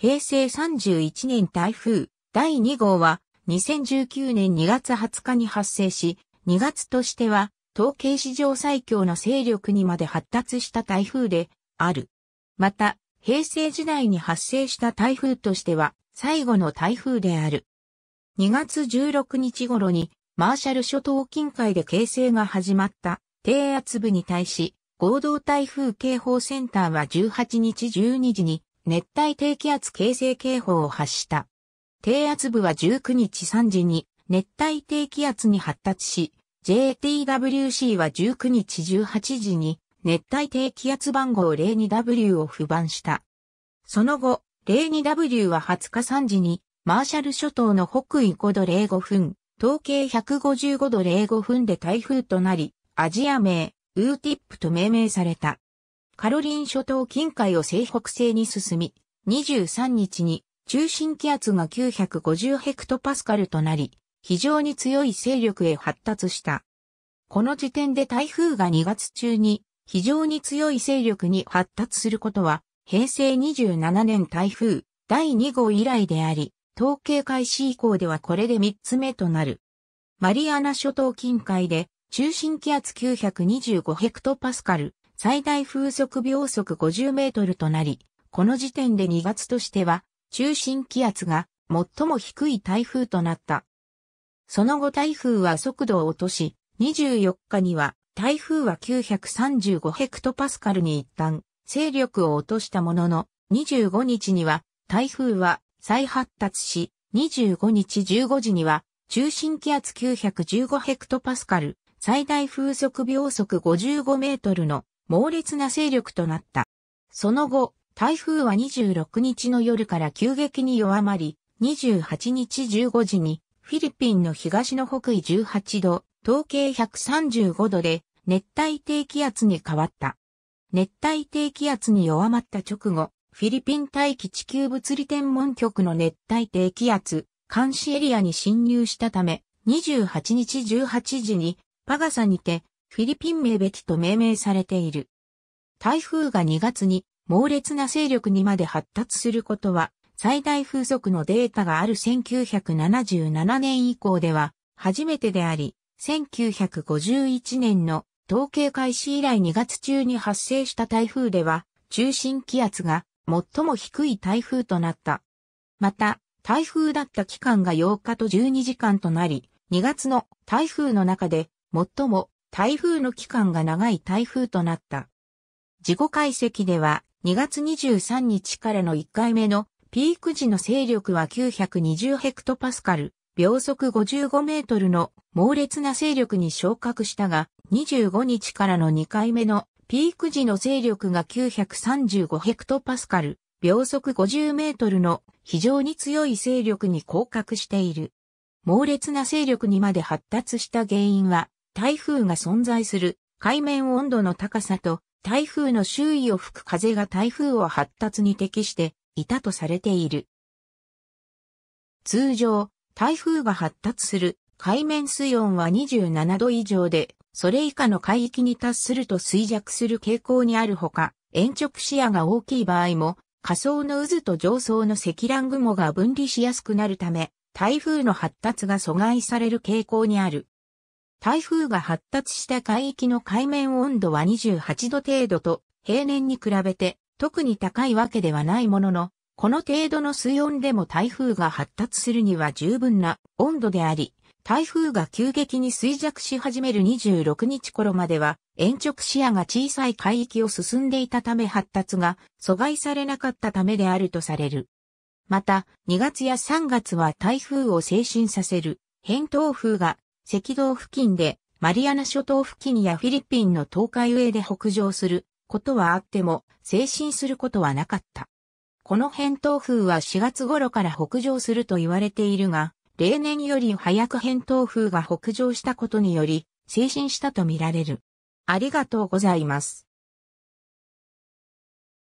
平成31年台風第2号は2019年2月20日に発生し、2月としては統計史上最強の勢力にまで発達した台風である。また、平成時代に発生した台風としては最後の台風である。2月16日頃にマーシャル諸島近海で形成が始まった低圧部に対し合同台風警報センターは18日12時に熱帯低気圧形成警報を発した。低圧部は19日3時に熱帯低気圧に発達し、JTWC は19日18時に熱帯低気圧番号 02W を不番した。その後、02W は20日3時にマーシャル諸島の北緯5度05分、統計155度05分で台風となり、アジア名、ウーティップと命名された。カロリン諸島近海を西北西に進み、23日に中心気圧が950ヘクトパスカルとなり、非常に強い勢力へ発達した。この時点で台風が2月中に非常に強い勢力に発達することは、平成27年台風第2号以来であり、統計開始以降ではこれで3つ目となる。マリアナ諸島近海で中心気圧925ヘクトパスカル、最大風速秒速50メートルとなり、この時点で2月としては、中心気圧が最も低い台風となった。その後台風は速度を落とし、24日には台風は935ヘクトパスカルに一旦勢力を落としたものの、25日には台風は再発達し、25日15時には中心気圧915ヘクトパスカル、最大風速秒速55メートルの猛烈な勢力となった。その後、台風は26日の夜から急激に弱まり、28日15時にフィリピンの東の北緯18度、統計135度で熱帯低気圧に変わった。熱帯低気圧に弱まった直後、フィリピン大気地球物理天文局の熱帯低気圧、監視エリアに侵入したため、28日18時にパガサにてフィリピン名べきと命名されている。台風が2月に猛烈な勢力にまで発達することは、最大風速のデータがある1977年以降では初めてであり、1951年の統計開始以来2月中に発生した台風では、中心気圧が最も低い台風となった。また、台風だった期間が8日と12時間となり、2月の台風の中で最も台風の期間が長い台風となった。自己解析では2月23日からの1回目のピーク時の勢力は920ヘクトパスカル、秒速55メートルの猛烈な勢力に昇格したが、25日からの2回目のピーク時の勢力が935ヘクトパスカル、秒速50メートルの非常に強い勢力に降格している。猛烈な勢力にまで発達した原因は、台風が存在する海面温度の高さと台風の周囲を吹く風が台風を発達に適していたとされている。通常、台風が発達する海面水温は27度以上で、それ以下の海域に達すると衰弱する傾向にあるほか、延直視野が大きい場合も、下層の渦と上層の積乱雲が分離しやすくなるため、台風の発達が阻害される傾向にある。台風が発達した海域の海面温度は28度程度と平年に比べて特に高いわけではないものの、この程度の水温でも台風が発達するには十分な温度であり、台風が急激に衰弱し始める26日頃までは、延直視野が小さい海域を進んでいたため発達が阻害されなかったためであるとされる。また、2月や3月は台風を精神させる、偏東風が赤道付近で、マリアナ諸島付近やフィリピンの東海上で北上することはあっても、精神することはなかった。この偏東風は4月頃から北上すると言われているが、例年より早く偏東風が北上したことにより、精神したとみられる。ありがとうございます。